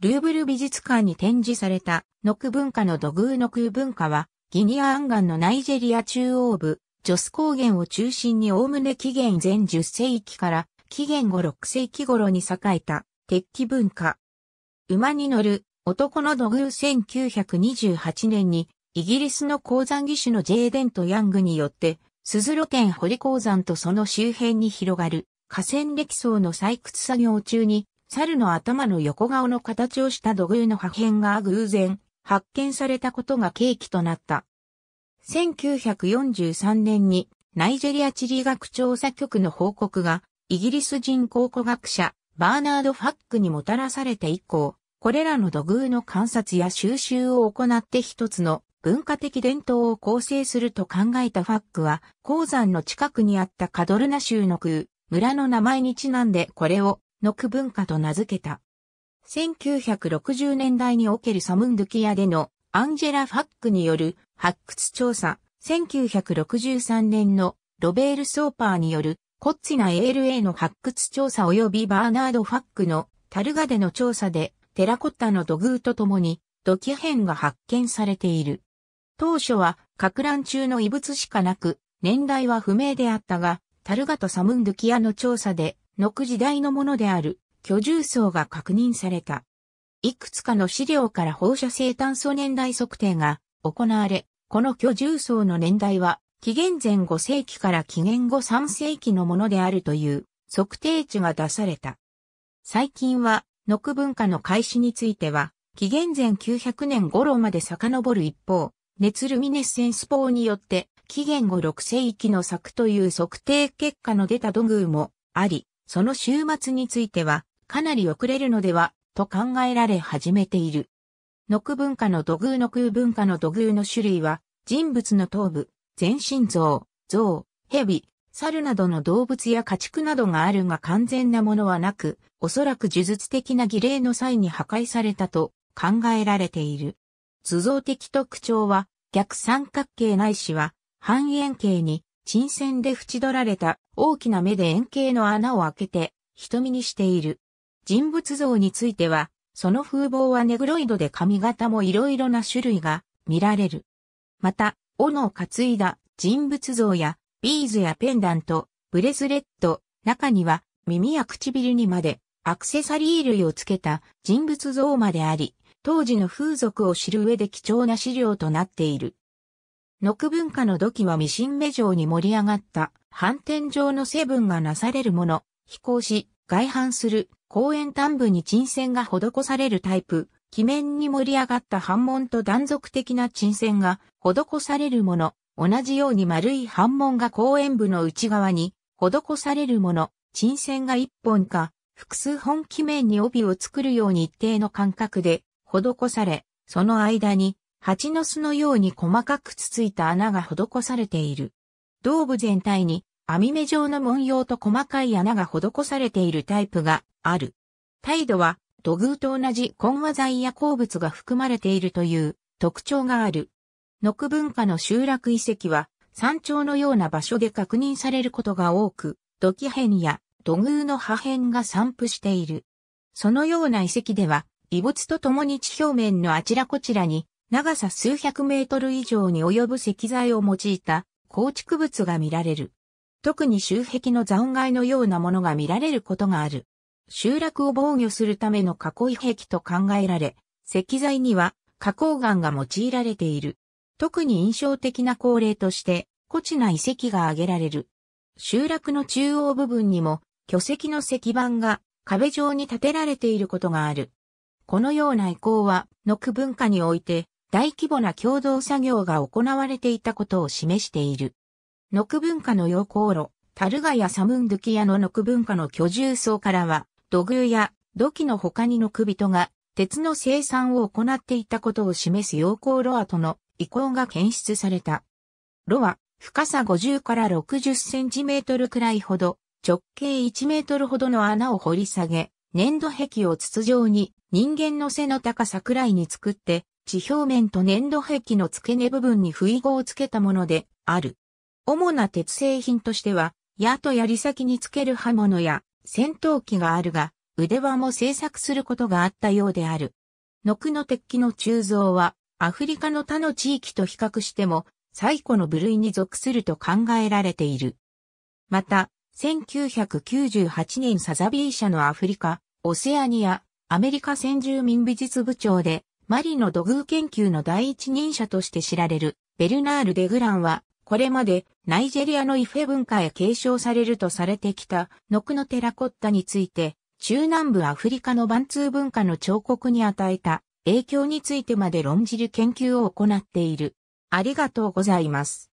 ルーブル美術館に展示された、ノク文化の土偶ノク文化は、ギニアガンのナイジェリア中央部、ジョス高原を中心に概ね紀元前10世紀から紀元後6世紀頃に栄えた鉄器文化。馬に乗る男の土偶1928年にイギリスの鉱山技師のジェーデント・ヤングによってスズロ県堀鉱山とその周辺に広がる河川歴層の採掘作業中に猿の頭の横顔の形をした土偶の破片が偶然発見されたことが契機となった。1943年にナイジェリア地理学調査局の報告がイギリス人考古学者バーナード・ファックにもたらされて以降、これらの土偶の観察や収集を行って一つの文化的伝統を構成すると考えたファックは、鉱山の近くにあったカドルナ州の空、村の名前にちなんでこれをの区文化と名付けた。1960年代におけるサムンドゥキアでのアンジェラ・ファックによる発掘調査、1963年のロベール・ソーパーによるコッチナ ALA の発掘調査及びバーナード・ファックのタルガでの調査でテラコッタの土偶とともに土器片が発見されている。当初は、格乱中の遺物しかなく、年代は不明であったが、タルガとサムンドゥキアの調査で、のく時代のものである居住層が確認された。いくつかの資料から放射性炭素年代測定が行われ、この居住層の年代は紀元前5世紀から紀元後3世紀のものであるという測定値が出された。最近は、ノク文化の開始については、紀元前900年頃まで遡る一方、熱ルミネッセンス法によって、紀元後6世紀の作という測定結果の出た土偶もあり、その週末については、かなり遅れるのでは、と考えられ始めている。ノク文化の土偶ノク文化の土偶の種類は、人物の頭部、全身像、像、蛇、猿などの動物や家畜などがあるが完全なものはなく、おそらく呪術的な儀礼の際に破壊されたと考えられている。図像的特徴は、逆三角形ないしは、半円形に、沈線で縁取られた大きな目で円形の穴を開けて、瞳にしている。人物像については、その風貌はネグロイドで髪型も色々な種類が見られる。また、斧を担いだ人物像や、ビーズやペンダント、ブレスレット、中には耳や唇にまでアクセサリー類をつけた人物像まであり、当時の風俗を知る上で貴重な資料となっている。ノク文化の土器はミシン目状に盛り上がった反転状の成分がなされるもの、飛行し、外反する、公園端部に沈線が施されるタイプ、木面に盛り上がった反門と断続的な沈線が施されるもの、同じように丸い反門が公園部の内側に施されるもの、沈線が一本か、複数本木面に帯を作るように一定の間隔で施され、その間に蜂の巣のように細かくつついた穴が施されている。胴部全体に網目状の文様と細かい穴が施されているタイプがある。態度は土偶と同じ混和剤や鉱物が含まれているという特徴がある。ノク文化の集落遺跡は山頂のような場所で確認されることが多く、土器片や土偶の破片が散布している。そのような遺跡では、遺物と共に地表面のあちらこちらに長さ数百メートル以上に及ぶ石材を用いた構築物が見られる。特に周壁の残骸のようなものが見られることがある。集落を防御するための囲い壁と考えられ、石材には花崗岩が用いられている。特に印象的な恒例として、古地な遺跡が挙げられる。集落の中央部分にも、巨石の石板が壁状に建てられていることがある。このような遺構は、のく文化において、大規模な共同作業が行われていたことを示している。ノク文化の陽光炉、タルガやサムンドゥキヤのノク文化の居住層からは、土偶や土器の他にノク人が鉄の生産を行っていたことを示す陽光炉跡の遺構が検出された。炉は深さ50から60センチメートルくらいほど、直径1メートルほどの穴を掘り下げ、粘土壁を筒状に人間の背の高さくらいに作って地表面と粘土壁の付け根部分に不意合をつけたものである。主な鉄製品としては、矢と槍先につける刃物や戦闘機があるが、腕輪も製作することがあったようである。ノクの鉄器の鋳造は、アフリカの他の地域と比較しても、最古の部類に属すると考えられている。また、1998年サザビー社のアフリカ、オセアニア、アメリカ先住民美術部長で、マリの土偶研究の第一人者として知られるベルナール・デグランは、これまでナイジェリアのイフェ文化へ継承されるとされてきたノクのテラコッタについて、中南部アフリカのバンツー文化の彫刻に与えた影響についてまで論じる研究を行っている。ありがとうございます。